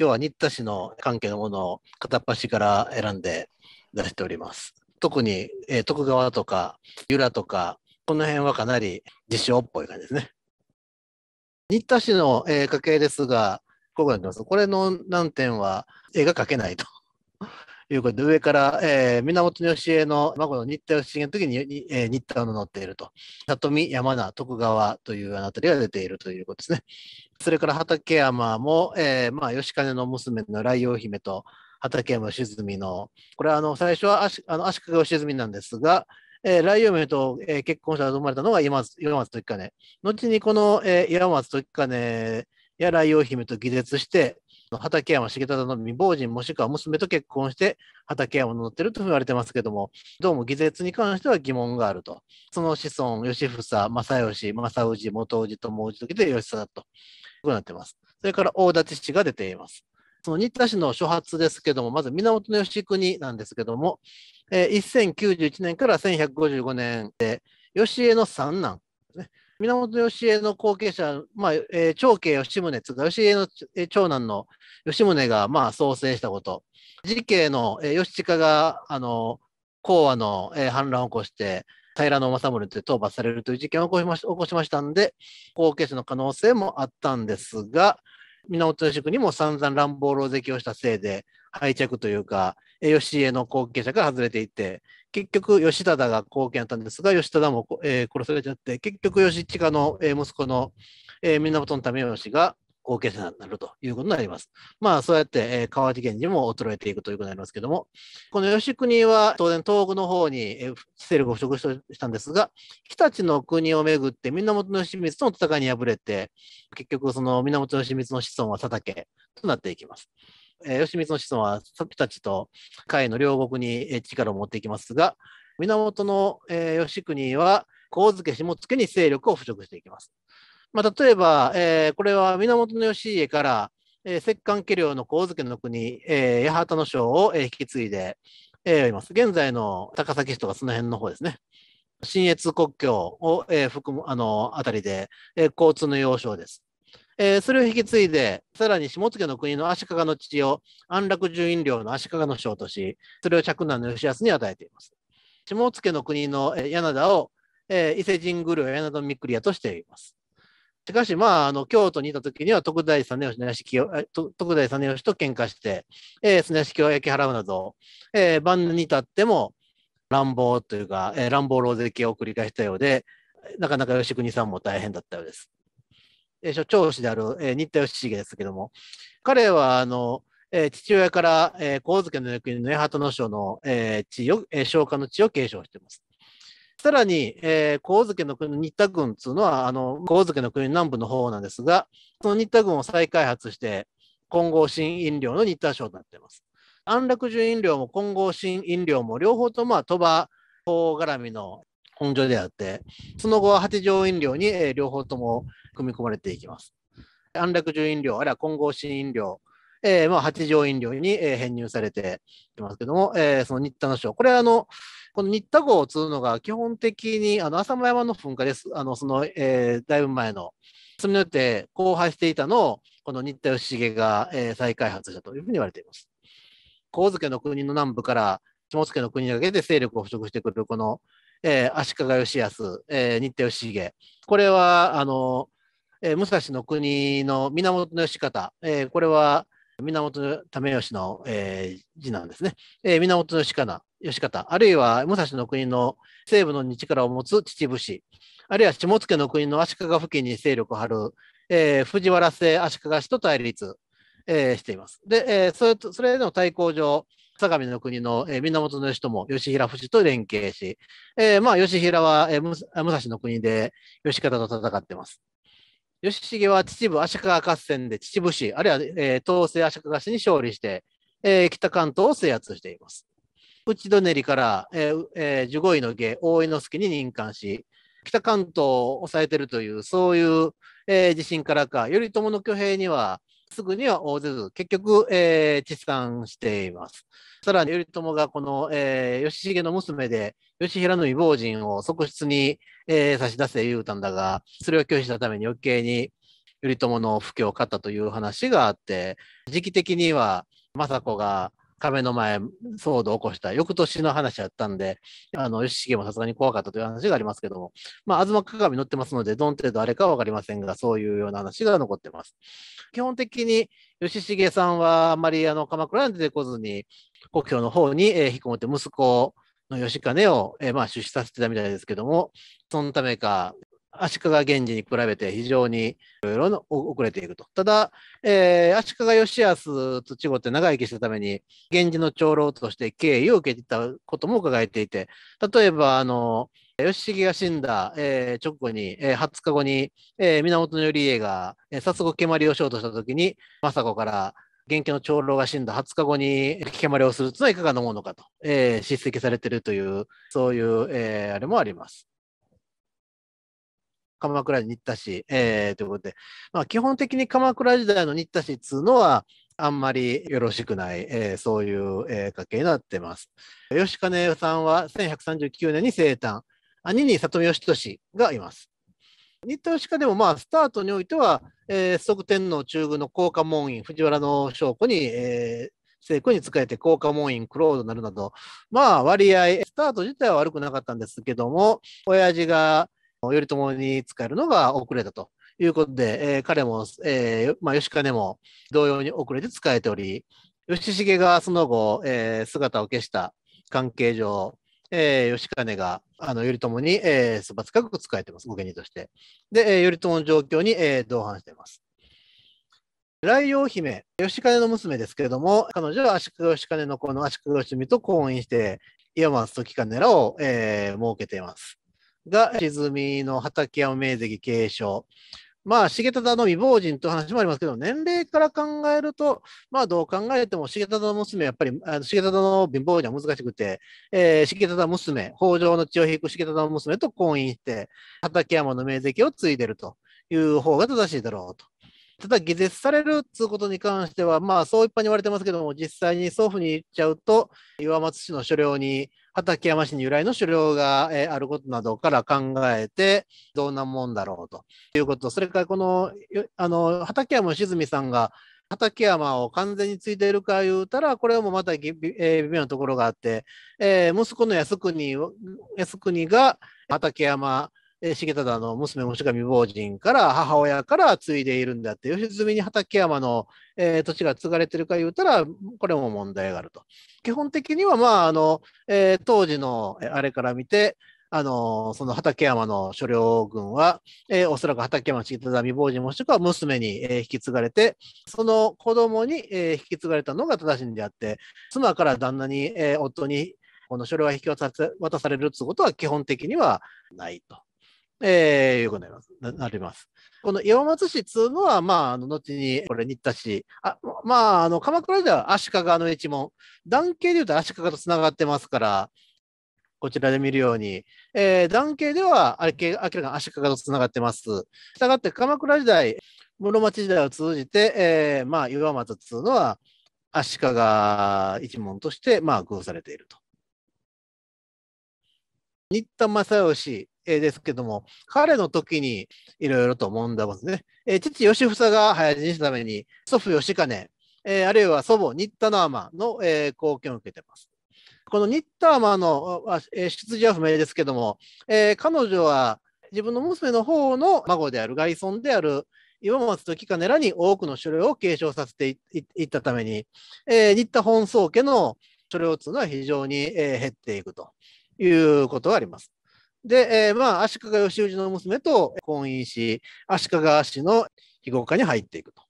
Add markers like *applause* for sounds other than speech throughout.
今日は新田市の関係のものを片っ端から選んで出しております。特に、えー、徳川とか由良とか、この辺はかなり自称っぽい感じですね。新田市の、えー、家系ですが、こうになります。これの難点は絵が描けないということで、上から、えー、源義家の孫の新田義重の時に、えー、新田の乗っていると。里見、山名、徳川というあたりが出ているということですね。それから畠山も、えー、まあ、義兼の娘の雷陽姫と、畠山良純の、これはあの最初は足あの足利義純なんですが、えー、雷陽姫と、えー、結婚した生まれたのが岩松時金。後にこの、えー、岩松時金や雷陽姫と議絶して、畠山重忠の未亡人もしくは娘と結婚して畠山を乗ってると言われてますけども、どうも偽絶に関しては疑問があると。その子孫、義房、正義、正氏、元氏と申し時で義貞と、こうなってます。それから大立氏が出ています。その新田氏の初発ですけども、まず源義国なんですけども、えー、1091年から1155年で、義江の三男ですね。源義家の後継者、まあえー、長兄吉宗つか義家の長男の吉宗が、まあ、創生したこと、次慶の、えー、義親があの講和の、えー、反乱を起こして、平野政宗と討伐されるという事件を起こしまし起こしましたんで、後継者の可能性もあったんですが、源義国にも散々乱暴狼藉をしたせいで、敗着というか、義家の後継者から外れていって、結局、義忠が後継やったんですが、義忠も、えー、殺されちゃって、結局、義近の、えー、息子の、えー、源為義が後継者になるということになります。まあ、そうやって、えー、川地源氏も衰えていくということになりますけども、この義国は当然東北の方に、えー、勢力を腐食したんですが、日立の国をめぐって源義満との戦いに敗れて、結局その源義満の子孫は佐竹となっていきます。えー、吉光の子孫は作たちと甲斐の両国に力を持っていきますが、源の、えー、吉国は、神付下付に勢力を腐食していきます。まあ、例えば、えー、これは源義家から、えー、摂関家領の神付の国、えー、八幡の省を、えー、引き継いで、えー、います。現在の高崎市とかその辺の方ですね。信越国境を、えー、含むあの辺りで、えー、交通の要衝です。えー、それを引き継いで、さらに下野の国の足利の父を安楽住院寮の足利の将とし、それを嫡男の吉安に与えています。下野の国の柳田を、えー、伊勢神宮領柳田の御屋としています。しかし、まあ、あの京都にいた時には徳大実義なし徳大実義と喧嘩して、えー、砂敷を焼き払うなど、えー、晩年に至っても乱暴というか、えー、乱暴狼藉を繰り返したようで、なかなか吉国さんも大変だったようです。えー、長子である、えー、新田義重ですけども、彼は、あの、えー、父親から、えー、神漬の役人の八幡の書の、えー、地を、えー、消化の地を継承しています。さらに、えー、神漬の国、新田軍っいうのは、あの、神漬の国南部の方なんですが、その新田軍を再開発して、混合新飲料の新田省となっています。安楽寿飲料も混合新飲料も両方とまあ鳥羽法絡みの本所であって、その後は八条飲料に、両方とも組み込まれていきます。安楽寿飲料、あるいは混合新飲料、えーまあ、八条飲料に、編入されていますけども、えー、その新田の章、これはあの、この新田号を継ぐのが基本的にあの浅間山の噴火です。あのその、えだいぶ前の、それによって荒廃していたのを、この新田義重が、え再開発したというふうに言われています。神津家の国の南部から下野の国にかけて勢力を捕食してくるこのえー、足利義康、えー、日田義重、これはあの、えー、武蔵の国の源義方、えー、これは源為義の、えー、次男ですね、えー、源義方、義方、あるいは武蔵の国の西部のに力を持つ秩父氏、あるいは下野の国の足利付近に勢力を張る、えー、藤原氏足利氏と対立、えー、しています。で、えー、それそれの対抗上、相模の国の、えー、源義朝、吉平富士と連携し、えー、まあ、吉平は、えー、武蔵の国で義方と戦ってます。義重は秩父足利合戦で秩父市、あるいは、えー、東西足利市に勝利して、えー、北関東を制圧しています。内戸練から、えーえー、15位の下、大井之助に任官し、北関東を抑えてるという、そういう、えー、地震からか、頼朝の挙兵には、すぐには応ぜず、結局、えー、治産しています。さらに頼朝がこの、えー、義重の娘で、義平の異亡人を側室に、えー、差し出せ言うたんだが、それを拒否したために余計に頼朝の不況を買ったという話があって、時期的には政子が亀の前騒動を起こした翌年の話やったんで、あの、吉重もさすがに怖かったという話がありますけども、まあ、東鏡載ってますので、どん程度あれかはわかりませんが、そういうような話が残ってます。基本的に、吉重さんはあまりあの鎌倉に出てこずに、故郷の方に、えー、引きこもって息子の吉金を、えー、まあ出資させてたみたいですけども、そのためか、足利源氏に比べて非常にいろいろ遅れていくと。ただ、えー、足利義康と稚児って長生きしたために、源氏の長老として敬意を受けていたことも伺えていて、例えば、あの、義重が死んだ、えー、直後に、えー、20日後に、えー、源頼家が、えー、早速蹴鞠をしようとした時に、政子から、元気の長老が死んだ20日後に蹴鞠をするというのはいかがなものかと、えー、叱責されているという、そういう、えー、あれもあります。鎌倉に新田氏、えー、ということで、まあ、基本的に鎌倉時代の新田氏っつうのは、あんまりよろしくない、えー、そういう、えー、家系になってます。吉金さんは1139年に生誕、兄に里見義俊がいます。新田義金もまあスタートにおいては、えー、則天皇中宮の甲賀門院藤原の将子に、えー、成功に仕えて効果門院クロードなるなど、まあ割合、スタート自体は悪くなかったんですけども、親父が頼朝に仕えるのが遅れたということで、えー、彼も、えー、まあ、義兼も同様に遅れて仕えており、義重がその後、えー、姿を消した関係上、えー、義兼があの頼朝に、えー、そば深く仕えてます、御家人として。で、えー、頼朝の状況に、えー、同伴しています。雷陽姫、義兼の娘ですけれども、彼女は足利義兼の子の足利義美と婚姻して、岩松時兼らを、えー、設けています。が沈みの畠山名跡継承。まあ、重忠の未亡人という話もありますけど、年齢から考えると、まあ、どう考えても重忠の娘はやっぱり、あの重忠の貧乏人は難しくて、えー、重忠娘、北条の血を引く重忠の娘と婚姻して、畠山の名跡を継いでるという方が正しいだろうと。ただ、偽絶されるということに関しては、まあ、そう一般に言われてますけども、実際に祖父に行っちゃうと、岩松氏の所領に畠山氏に由来の狩猟が、えあることなどから考えて、どんなもんだろうということ、それからこのあの畠山静美さんが、畠山を完全についているか言うたら、これもまた、微妙なところがあって、えー、息子の靖国靖国が畠山えー、重忠の娘もし星未亡人から母親から継いでいるんだって、吉住に畠山の、えー、土地が継がれてるか言うたら、これも問題があると。基本的には、まあ、あの、えー、当時のあれから見て、あの、その畠山の所領軍は、えー、おそらく畠山重忠未亡人もしくは娘に、えー、引き継がれて、その子供に、えー、引き継がれたのが正しいんであって、妻から旦那に、えー、夫に、この所領は引き渡されるっうことは基本的にはないと。えー、よくなります。ななります。この岩松市っつうのは、まあ、あの後にこれ新田市、あまあ、あの鎌倉では足利の一門、男系でいうと足利と繋がってますから、こちらで見るように、えー、男系では明らかに足利と繋がってます。したがって鎌倉時代、室町時代を通じて、えー、まあ、岩松っつうのは足利一門として、まあ、具されていると。新田正義、ですけども、彼の時にいろいろと問題ますね。え父義房が早死にしたために、祖父義兼、えあるいは祖母新田のマの、え貢献を受けてます。この新田マの、え出自は不明ですけども、え彼女は自分の娘の方の孫である外孫である岩松時金らに多くの書類を継承させていったために、えー、新田本宗家の書類というのは非常に、え減っていくということがあります。で、えー、まあ、足利義氏の娘と婚姻し、足利氏の非合家に入っていくと。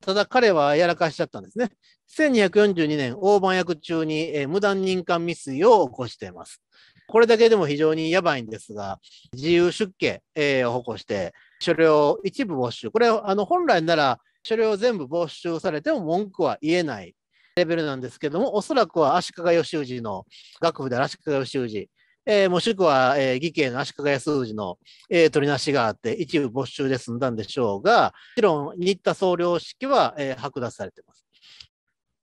ただ彼はやらかしちゃったんですね。1242年、大番役中に、えー、無断任官未遂を起こしています。これだけでも非常にやばいんですが、自由出家、えー、を起こして、所領一部没収。これあの本来なら、所領全部没収されても文句は言えないレベルなんですけども、おそらくは足利義氏の、学府である足利義氏えー、もしくは、えー、義兄の足利数字の、えー、取りなしがあって、一部没収で済んだんでしょうが、もちろん、新田総領式は、えー、剥奪されています。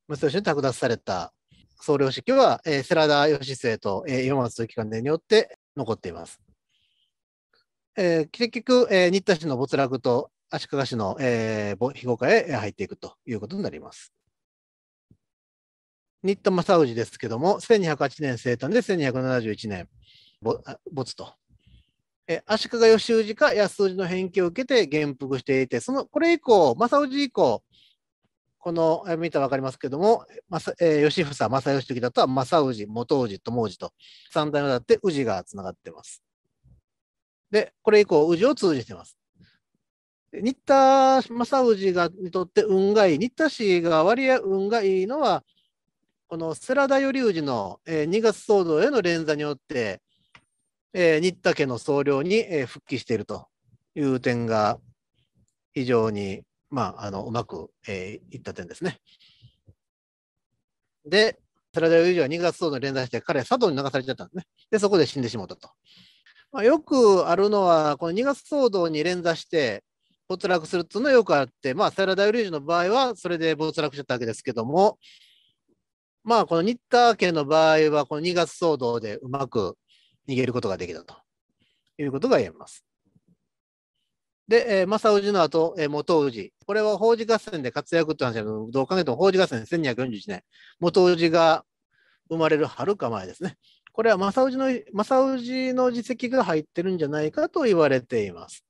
武蔵に剥奪された総領式は、えー、世良田義政と、えー、岩松時官伝によって残っています。えー、結局、えー、新田氏の没落と足利氏の、えー、非公開へ入っていくということになります。新田正氏ですけども、1208年生誕で1271年没と。え足利義氏か安氏の返記を受けて元服していて、そのこれ以降、正氏以降、この見たら分かりますけども、え義房、正義時だとは正氏、元氏、友氏と、三代目だって氏がつながってます。で、これ以降、氏を通じてます。新田正氏がにとって運がいい、新田氏が割合運がいいのは、この世良田頼氏の、えー、2月騒動への連座によって、えー、新田家の総領に、えー、復帰しているという点が非常に、まあ、あのうまく、えー、いった点ですね。で、世良田頼氏は2月騒動に連座して、彼は佐渡に流されちゃったんですね。で、そこで死んでしまったと。まあ、よくあるのは、この2月騒動に連座して、没落するっていうのはよくあって、まあ、世良田頼氏の場合は、それで没落しちゃったわけですけども、まあ、この新田家の場合は、この2月騒動でうまく逃げることができたということが言えます。で、えー、正氏の後、えー、元氏。これは法事合戦で活躍って話だけど、どう考えても法事合戦1241年、元氏が生まれるはるか前ですね。これは正氏の、正氏の実績が入ってるんじゃないかと言われています。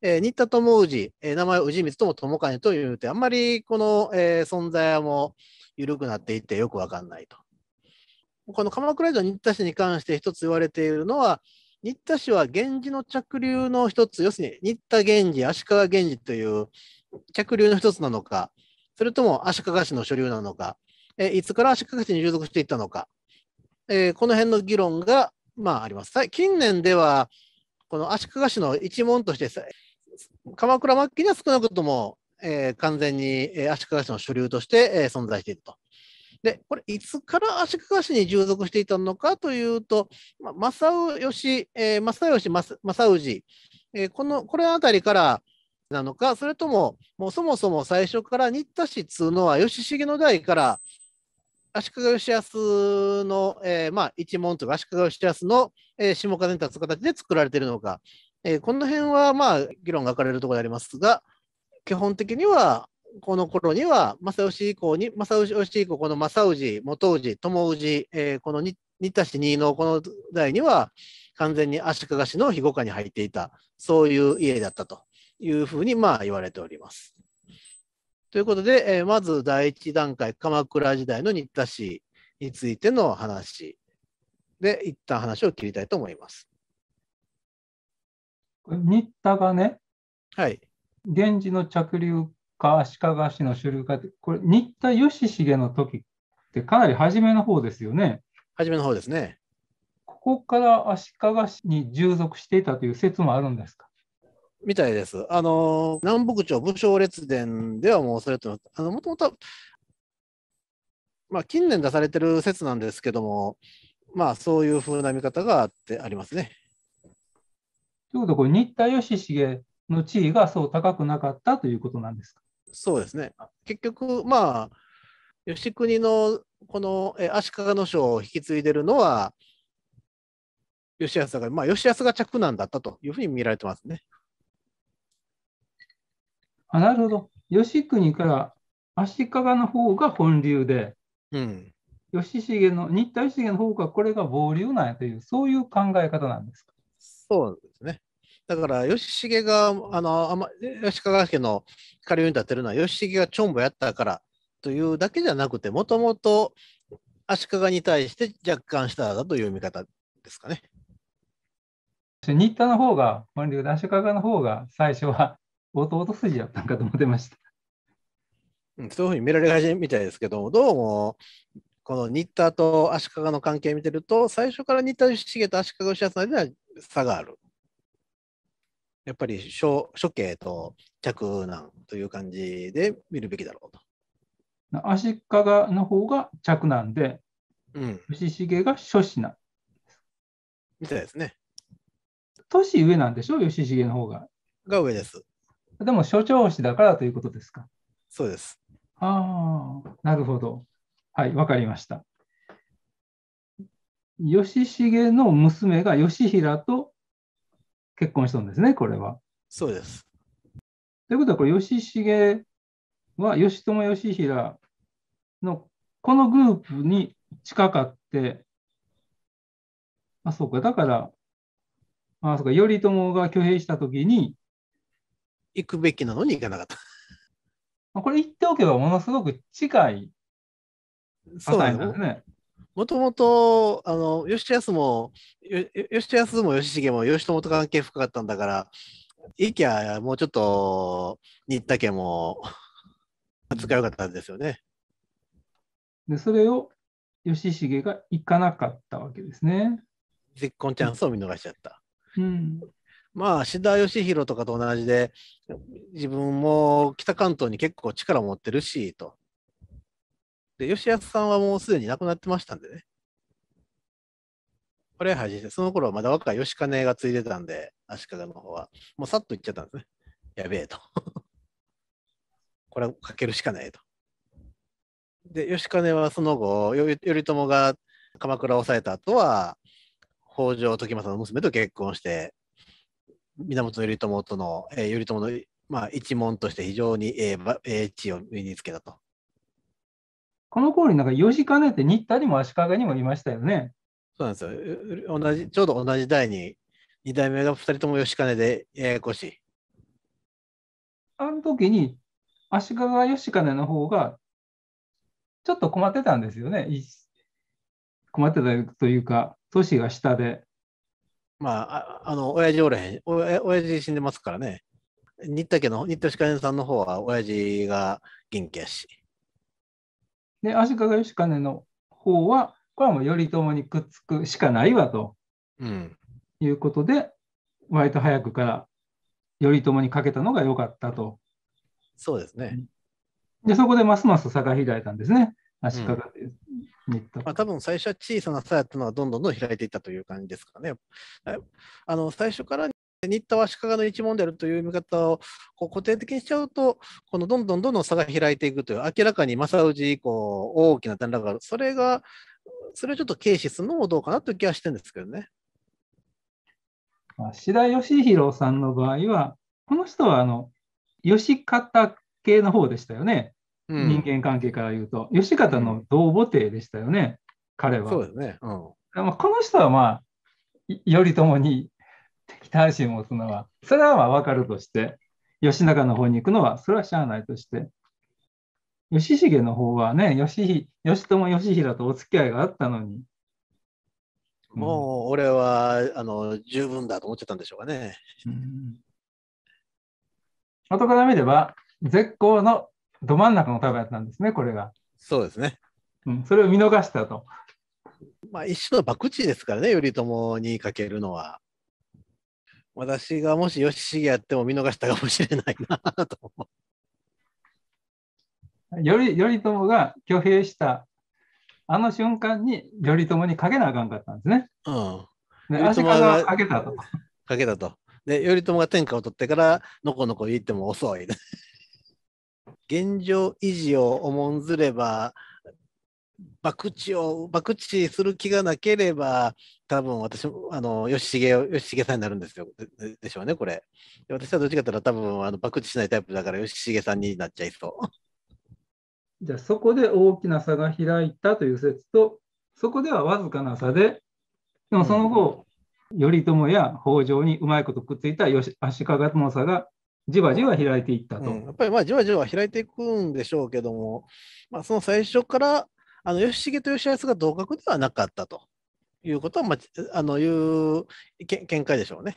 えー、新田智氏、えー、名前氏光とも友兼というて、あんまりこの、えー、存在はもう、緩くなっていってよくわかんないと。この鎌倉城新田市に関して一つ言われているのは、新田市は源氏の着流の一つ、要するに新田源氏、足利源氏という着流の一つなのか、それとも足利氏の所流なのか、えいつから足利氏に従属していったのか、えー、この辺の議論が、まあ、あります。近年では、この足利氏の一門として、鎌倉末期には少なくともえー、完全に、えー、足利氏の主流として、えー、存在していると。で、これ、いつから足利氏に従属していたのかというと、まあ、正義、えー、正義正、正氏、えー、この、これあたりからなのか、それとも、もうそもそも最初から新田氏っいうのは、吉重の代から、足利義康の、えー、まあ、一門とか足利義康の、えー、下風に立つ形で作られているのか、えー、この辺は、まあ、議論が分かれるところでありますが、基本的には、この頃には、正義以降に、正義以降、この正氏、元氏、友氏、えー、この新田氏2のこの代には、完全に足利氏の庇護下に入っていた、そういう家だったというふうに、まあ、言われております。ということで、えー、まず第一段階、鎌倉時代の新田氏についての話で、一旦話を切りたいと思います。新田がね、はい、源氏の着流か足利氏の主流かって、これ、新田義重の時ってかなり初めの方ですよね。初めの方ですね。ここから足利氏に従属していたという説もあるんですかみたいです。あの、南北朝武将列伝ではもうそれとあの、もともと、まあ、近年出されてる説なんですけども、まあ、そういうふうな見方があってありますね。ということは、これ、新田義重の地位がそう高くなかったということなんですかそうですね。結局、まあ、吉国のこの足利の将を引き継いでるのは、吉安が、まあ、吉安が嫡男だったというふうに見られてますね。あなるほど。吉国から足利の方が本流で、うん、吉重の、新田義重の方がこれが傍流なんやという、そういう考え方なんですか。そうですね。だから、吉重が、あの、あま、吉川家の下流に立ってるのは、吉重がチョンボやったからというだけじゃなくて、もともと足利に対して若干しただという見方ですかね。新田の方が、本流で足利の方が最初は弟筋だったんかと思ってました。そういうふうに見られがちみたいですけどどうも、この新田と足利の関係を見てると、最初から新田重と足利義康では差がある。やっぱり処処刑と着難という感じで見るべきだろうと。足利の方が着難で、うん、義重が諸子なみたいですね。年上なんでしょ、義重の方が。が上です。でも、所長子だからということですか。そうです。ああ、なるほど。はい、わかりました。義重の娘が義平と結婚したんですね、これは。そうです。ということは、これ、吉重は、吉友義平のこのグループに近かって、あ、そうか、だから、あ、そうか、頼朝が挙兵したときに、行くべきなのに行かなかった。これ言っておけばものすごく近いそうなんですね。もともと、あの、吉安も、吉安も吉重も吉友と関係深かったんだから、いきゃ、もうちょっと、新田家も、扱いよかったんですよね。で、それを、吉重が行かなかったわけですね。絶好チャンスを見逃しちゃった。うん、まあ、志田義弘とかと同じで、自分も北関東に結構力を持ってるし、と。で、吉安さんはもうすでに亡くなってましたんでね。これは信して、その頃はまだ若い吉金がついてたんで、足利の方は。もうさっと行っちゃったんですね。やべえと。*laughs* これをかけるしかないと。で、吉金はその後、頼朝が鎌倉を抑えた後は、北条時政の娘と結婚して、源頼朝との、えー、頼朝の、まあ、一門として非常にええ地位を身につけたと。この頃になんか吉金って新田にも足利にもいましたよね。そうなんですよ。同じ、ちょうど同じ代に、2代目が2人とも吉金でややこしい。あの時に、足利吉金の方が、ちょっと困ってたんですよね。困ってたというか、年が下で。まあ、ああの、親父おらへん。お親父死んでますからね。新田家の、新田吉金さんの方は、親父が元気やし。で、足利義兼の方は、これはもう頼朝にくっつくしかないわと、うん、いうことで、割と早くから頼朝にかけたのが良かったと。そうですね。で、そこでますます差が開いたんですね、足利で。うんまあ、多分最初は小さな差やったのがどんどんどん開いていったという感じですかね。あの最初から新田は鹿鹿の一門であるという見方を固定的にしちゃうと、このどんどんどんどん差が開いていくという、明らかに正氏以降、大きな段落がある、それが、それをちょっと軽視するのもどうかなという気はしてるんですけどね。白井義弘さんの場合は、この人はあの義方系の方でしたよね、うん、人間関係から言うと、義方の同母帝でしたよね、うん、彼は。そうですね、うん、この人はまあ、頼朝に敵対心を持つのは、それは分かるとして、義仲の方に行くのは、それはしゃあないとして、義重の方はね、義義友義平とお付き合いがあったのに。うん、もう俺はあの十分だと思っちゃったんでしょうかね。うん、後から見れば、絶好のど真ん中のたべやったんですね、これが。そうですね。うん、それを見逃したと。まあ、一種の博打ですからね、頼朝にかけるのは。私がもし義重やっても見逃したかもしれないなと頼朝が挙兵したあの瞬間に頼朝にかけなあかんかったんですね。うん。足利かけたと。かけたと。で、頼朝が天下を取ってから、のこのこ言っても遅い。*laughs* 現状維持を重んずれば、博打を、博打する気がなければ、多分私、あの、吉重、吉重さんになるんですよ。ででしょうね、これ。私はどっちかというと、多分、あの、博打しないタイプだから、吉重さんになっちゃいそう。*laughs* じゃあ、そこで大きな差が開いたという説と、そこではわずかな差で、でもその後、うん、頼朝や北条にうまいことくっついた吉足利の差がじわじわ開いていったと、うん、やっぱりまあじわじわ開いていくんでしょうけども、まあ、その最初からあの吉重と吉安が同格ではなかったということは、まあ、あのいう見見解でしょうね。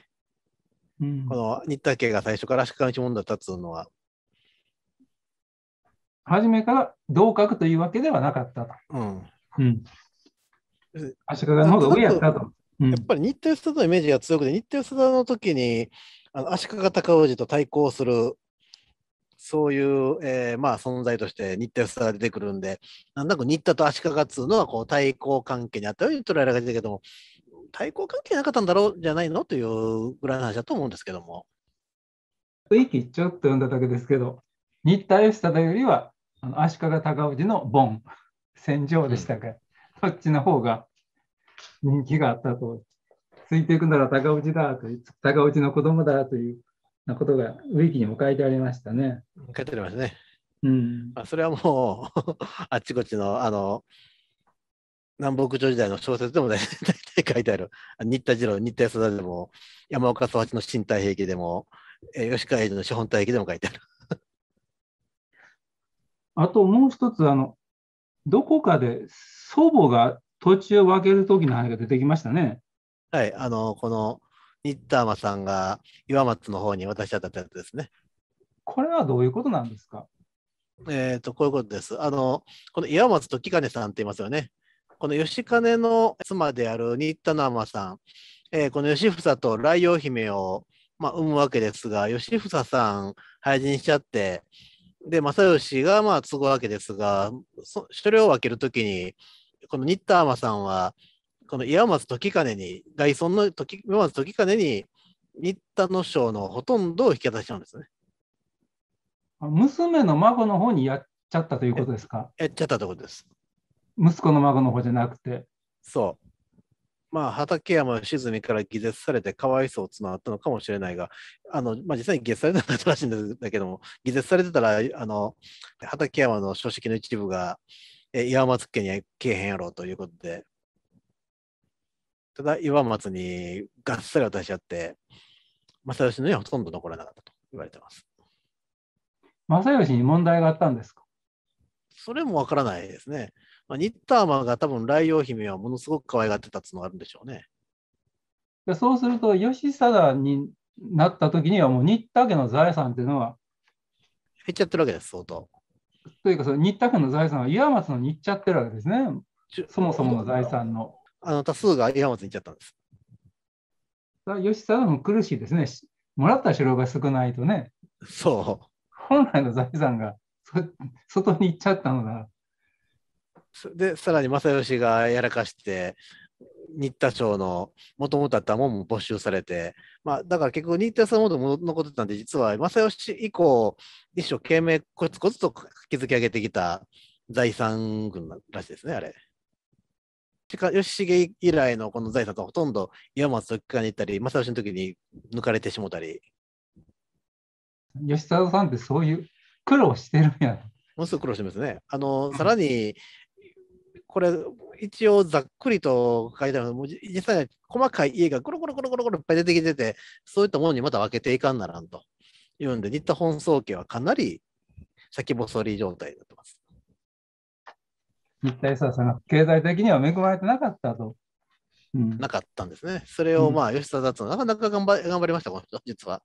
うん、この新田家が最初から足利一問題だったというのは。初めから同格というわけではなかったと。うん。うん、足利の方が上やったと。うん、やっぱり新田義貞のイメージが強くて、新田義貞の時にあの足利尊氏と対抗するそういう、えー、まあ、存在として新田義貞が出てくるんで、なんとなく新田と足利っつうのはこう対抗関係にあったように捉えられてるけども、対抗関係なかったんだろうじゃないのというぐらいの話だと思うんですけども。息ちょっと読んだだけですけど、新田義貞よりはあの足利尊氏の盆、戦場でしたか、うん、そっちの方が人気があったと。ついていくなら高氏だという、高氏の子供だというなことがウィキにも書いてありましたね。書いてありましたね。うん、あそれはもう *laughs* あっちこっちのあの南北朝時代の小説でも大体書いてある新田次郎新田安田でも山岡宗八の新太平記」でも吉川英治の資本太平記」でも書いてある *laughs* あともう一つあのどこかで祖母が土地を分ける時の話が出てきましたね。はいあのこの新玉さんが岩松の方に渡しちゃったやつですね。これはどういうことなんですかえっ、ー、と、こういうことです。あの、この岩松と木金さんって言いますよね。この吉金の妻である新田生さん、えー、この吉房と来陽姫を、まあ、産むわけですが、吉房さん廃人しちゃって、で、正義がまあ継ぐわけですが、それを分けるときに、この新田天さんはこの岩松時兼に、外村の時岩松時兼に、新田の将のほとんどを引き渡しうんですね。娘の孫の方にやっちゃったということですかやっちゃったということです。息子の孫の方じゃなくて。そう。まあ、畠山静美から偽絶されてかわいそうつながったのかもしれないが、あのまあ、実際に偽絶されなかたらしいんだけども、偽絶されてたら、あの畠山の書式の一部がえ岩松家には来えへんやろうということで、ただ岩松にがっさり渡しちゃって、正義の家はほとんど残らなかったと言われてます。正義に問題があったんですかそれもわからないですね。まあ、ニッターマが多分、ライオ姫はものすごく可愛がってたついうのがあるんでしょうね。でそうすると、義貞になった時には、もう新田家の財産っていうのは。減っちゃってるわけです、相当。というか、その新田家の財産は岩松のに行っちゃってるわけですね。そもそもの財産の。あの多数がに行っちゃったんです。吉さんも苦しいですね。もらった城が少ないとね。そう。本来の財産が外に行っちゃったのだ。で、さらに正義がやらかして、新田町のもともとあったもんも没収されて、まあ、だから結局新田さんもとも残ってたんで、実は正義以降、一生懸命コツコツと築き上げてきた財産軍らしいですね、あれ。吉重以来のこの財産がほとんど岩松時に行ったり、正義の時に抜かれてしもたり。吉沢さんってそういう苦労してるんや。ものすごく苦労してますね。あの、さらに、これ、一応ざっくりと書いてあるの実際細かい家がコロコロコロコロコロいっぱい出てきてて、そういったものにまた分けていかんならんというんで、新田本宗家はかなり先細り状態になってます。さんが経済的には恵まれてなかったと。うん、なかったんですね。それをまあ、吉田だとなかなか頑張頑張りました、この人、実は。